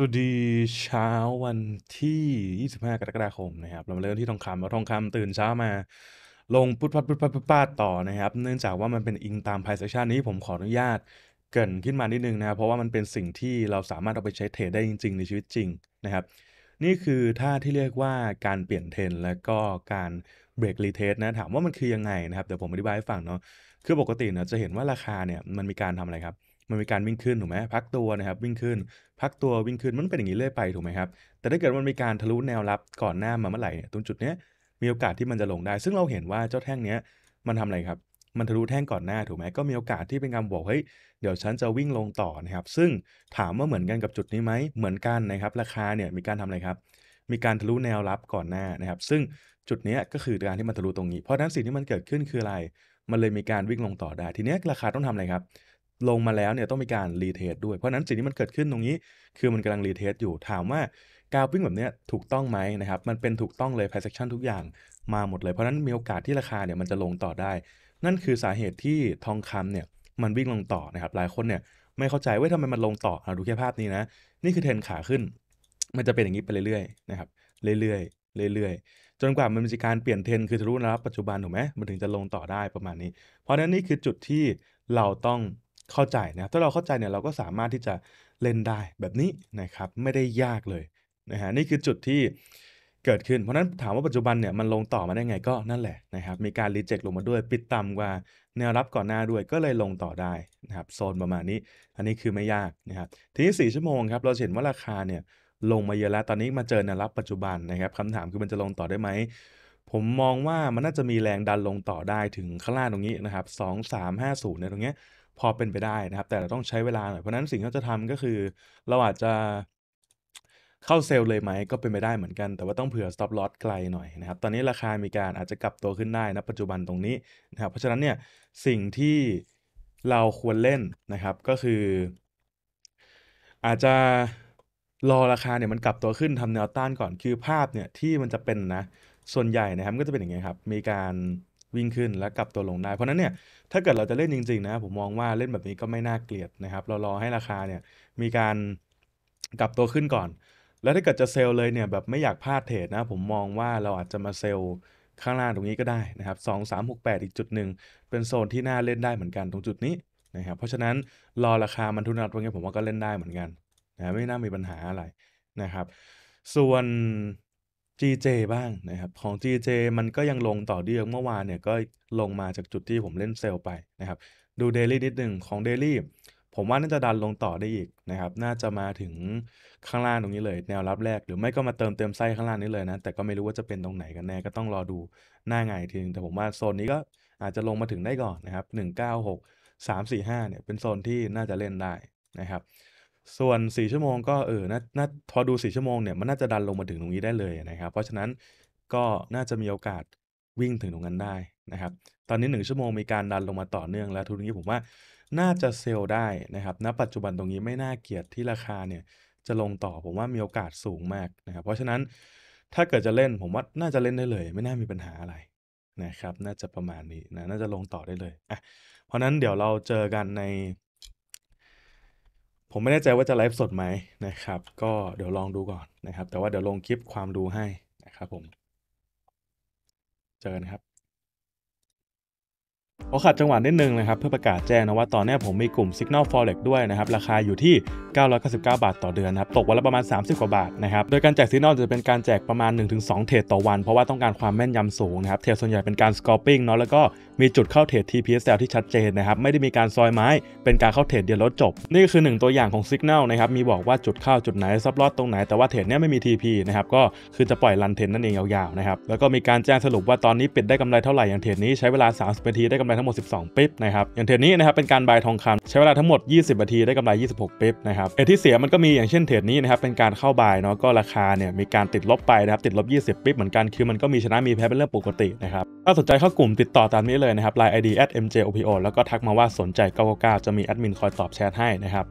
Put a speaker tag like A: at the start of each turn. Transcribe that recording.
A: สวัสดีเช้าวันที่ 25 กรกฎาคมนะครับ เรามาเริ่มที่ทองคำเราทองคำตื่นเช้ามาลงพุ๊พปัดพุทธพัดุทธดต่อนะครับ เนื่องจากว่ามันเป็นอิงตามไพร์เซชันนี้ผมขออนุญาตเกินขึ้นมานิดนึงนะครับ เพราะว่ามันเป็นสิ่งที่เราสามารถเอาไปใช้เทรดได้จริงๆ ในชีวิตจริงนะครับ นี่คือท่าที่เรียกว่าการเปลี่ยนเทรนและก็การเบรกรีเทสนะถามว่ามันคือยังไงนะครับเดี๋ยวผมอธิบายให้ฟังเนาะคือปกติเนี่ยจะเห็นว่าราคาเนี่ยมันมีการทำอะไรครับมันมีการวิ่งขึ้นถูกไหมพักตัวนะครับ วิ่งขึ้น พักตัววิ่งขึ้นมันเป็นอย่างนี้เรื่อยไปถูกไหมครับแต่ถ้าเกิดมันมีการทะลุแนวรับก่อนหน้ามาเมื่อไหร่ตรงจุดเนี้ยมีโอกาสที่มันจะลงได้ ซึ่งเราเห็นว่าเจ้าแท่งเนี้ยมันทำอะไรครับมันทะลุแท่งก่อนหน้าถูกไหมก็มีโอกาสที่เป็นการบอกเฮ้ยเดี๋ยวฉันจะวิ่งลงต่อนะครับ ซึ่งถามว่าเหมือนกันกับจุดนี้ไหมเหมือนกันนะครับ ราคาเนี่ยมีการทำอะไรครับมีการทะลุแนวรับก่อนหน้านะครับ ซึ่งจุดนี้ก็คือการที่มันทะลุตรงนี้เพราะนั้นสิ่งที่มันเกิดขึ้นคืออะไร มันเลยมีการวิ่งลงต่อได้ทีนี้ราคาต้องทำอะไรครับลงมาแล้วเนี่ยต้องมีการรีเทสด้วย เพราะนั้นสิ่งที่มันเกิดขึ้นตรงนี้ คือมันกำลังรีเทสอยู่ถามว่าการวิ่งแบบนี้ถูกต้องไหมนะครับมันเป็นถูกต้องเลย p พ i เซ a c t ทุกอย่างมาหมดเลยเพราะนั้นมีโอกาสที่ราคาเนี่ยมันจะลงต่อได้ นั่นคือสาเหตุที่ทองคำเนี่ยมันวิ่งลงต่อนะครับหลายคนเนี่ยไม่เข้าใจว่าทำไมมันลงต่อเราดูแค่ภาพนี้นะนี่คือเทรนขาขึ้น มันจะเป็นอย่างนี้ไปเรื่อยๆนะครับเรื่อยๆเรื่อย ๆ จนกว่ามันจะการเปลี่ยนเทรนคือทะลุนะครับปัจจุบันถูกไหมมันถึงจะลงต่อได้ประมาณนี้ เพราะนั้นนี่คือจุดที่เราต้องเข้าใจนะถ้าเราเข้าใจเนี่ยเราก็สามารถที่จะเล่นได้แบบนี้นะครับไม่ได้ยากเลยนะฮะนี่คือจุดที่เกิดขึ้นเพราะนั้นถามว่าปัจจุบันเนี่ยมันลงต่อมาได้ไงก็นั่นแหละนะครับมีการรีเจ็คลงมาด้วยปิดต่ำกว่า แนวรับก่อนหน้าด้วยก็เลยลงต่อได้นะครับโซนประมาณนี้อันนี้คือไม่ยากนะครับทีนี้4ชั่วโมงครับเราเห็นว่าราคาเนี่ยลงมาเยอะแล้วตอนนี้มาเจอแนวรับปัจจุบันนะครับคำถามคือมันจะลงต่อได้ไหมผมมองว่ามันน่าจะมีแรงดันลงต่อได้ถึงข้างล่างตรงนี้นะครับ2 3 5 0เนี่ยตรงเนี้ยพอเป็นไปได้นะครับ แต่เราต้องใช้เวลาหน่อยเพราะนั้นสิ่งที่เราจะทำก็คือ เราอาจจะเข้าเซลเลยไหมก็เป็นไปได้เหมือนกัน แต่ว่าต้องเผื่อ stop loss ไกลหน่อยนะครับ ตอนนี้ราคามีการอาจจะกลับตัวขึ้นได้นะปัจจุบันตรงนี้นะครับ เพราะฉะนั้นเนี่ยสิ่งที่เราควรเล่นนะครับ ก็คือ อาจจะรอราคาเนี่ยมันกลับตัวขึ้นทำแนวต้านก่อนคือภาพเนี่ย ที่มันจะเป็นนะส่วนใหญ่นะครับก็จะเป็นอย่างเงี้ยครับ มีการวิ่งขึ้นและกลับตัวลงได้ เพราะนั้นเนี่ยถ้าเกิดเราจะเล่นจริงๆนะผมมองว่าเล่นแบบนี้ก็ไม่น่าเกลียดนะครับเรารอให้ราคาเนี่ยมีการกลับตัวขึ้นก่อน แล้วถ้าเกิดจะเซลเลยเนี่ยแบบไม่อยากพลาดเทรดนะผมมองว่าเราอาจจะมาเซลข้างล่างตรงนี้ก็ได้นะครับ2 3 6 8อีกจุดหนึ่งเป็นโซนที่น่าเล่นได้เหมือนกันตรงจุดนี้นะครับเพราะฉะนั้นรอราคามันทุนรัดตรงนี้ ผมว่าก็เล่นได้เหมือนกันนะไม่น่ามีปัญหาอะไรนะครับ ส่วน GJ บ้างนะครับของ GJ มันก็ยังลงต่อเดือนเมื่อวานเนี่ยก็ลงมาจากจุดที่ผมเล่นเซลล์ไปนะครับดู Daily นิดหนึ่งของ Daily ผมว่าน่าจะดันลงต่อได้อีกนะครับน่าจะมาถึงข้างล่างตรงนี้เลย แนวรับแรกหรือไม่ก็มาเติมเติมไส้ข้างล่างนี้เลยนะแต่ก็ไม่รู้ว่าจะเป็นตรงไหนกันแน่ก็ต้องรอดูหน้าไงทีนึง แต่ผมว่าโซนนี้ก็อาจจะลงมาถึงได้ก่อนนะครับ196 345เนี่ยเป็นโซนที่น่าจะเล่นได้นะครับส่วน4 ชั่วโมงก็เออน่านาพอดู4ชั่วโมงเนี่ยมันน่าจะดันลงมาถึงตรงนี้ได้เลยนะครับ เพราะฉะนั้นก็น่าจะมีโอกาสวิ่งถึงตรงนั้นได้นะครับ ตอนนี้ 1 ชั่วโมงมีการดันลงมาต่อเนื่องแล้วทุนนี้ผมว่าน่าจะเซลล์ได้นะครับ ณ ปัจจุบันตรงนี้ไม่น่าเกียดที่ราคาเนี่ยจะลงต่อผมว่ามีโอกาสสูงมากนะครับ เพราะฉะนั้นถ้าเกิดจะเล่นผมว่าน่าจะเล่นได้เลย ไม่น่ามีปัญหาอะไรนะครับ น่าจะประมาณนี้นะน่าจะลงต่อได้เลยอ่ะเพราะนั้นเดี๋ยวเราเจอกันในผมไม่แน่ใจว่าจะไลฟ์สดไหมนะครับ ก็เดี๋ยวลองดูก่อนนะครับ แต่ว่าเดี๋ยวลงคลิปความดูให้นะครับผม เจอกันครับขอขัดจังหวะนิดนึงนะครับ เพื่อประกาศแจ้งนะว่าตอนนี้ผมมีกลุ่ม Signal Forex ด้วยนะครับราคาอยู่ที่ 999 บาทต่อเดือนนะครับตกวันละประมาณ 30 กว่าบาทนะครับ โดยการแจก Signal จะเป็นการแจกประมาณ 1-2 เทรดต่อวัน เพราะว่าต้องการความแม่นยำสูงนะครับ เทรดส่วนใหญ่เป็นการ scalping เนาะแล้วก็มีจุดเข้าเทรด TPSL ที่ชัดเจนนะครับไม่ได้มีการซอยไม้เป็นการเข้าเทรดเดียวลดจบ นี่คือ1ตัวอย่างของ Signal นะครับมีบอกว่าจุดเข้าจุดไหนซับลอดตรงไหนแต่ว่าเทรดเนี้ยไม่มี TP นะครับก็คือจะปล่อยรันเทรดนั่นเองยาวๆนะครับแล้วก็มีการแจ้งสรุปว่าตอนนี้ปิดได้กำไรเท่าไหร่อย่างเทรดนี้ใช้เวลา30นาทีได้กำไรทั้งหมด 12 ปิ๊บนะครับ อย่างเทรดนี้นะครับเป็นการบายทองคำใช้เวลาทั้งหมด 20 นาที ได้กำไร 26 ปิ๊บนะครับเอที่เสียมันก็มีอย่างเช่นเทรดนี้นะครับ เป็นการเข้าบายเนาะก็ราคาเนี่ยมีการติดลบไปนะครับติดลบ 20ปิ๊บเหมือนกันคือมันก็มีชนะมีแพ้เป็นเรื่องปกตินะครับถ้าสนใจเข้ากลุ่มติดต่อตามนี้เลยนะครับไลน์ ID mjopo แล้วก็ทักมาว่าสนใจ 999 จะมีแอดมินคอยตอบแชทให้นะครับ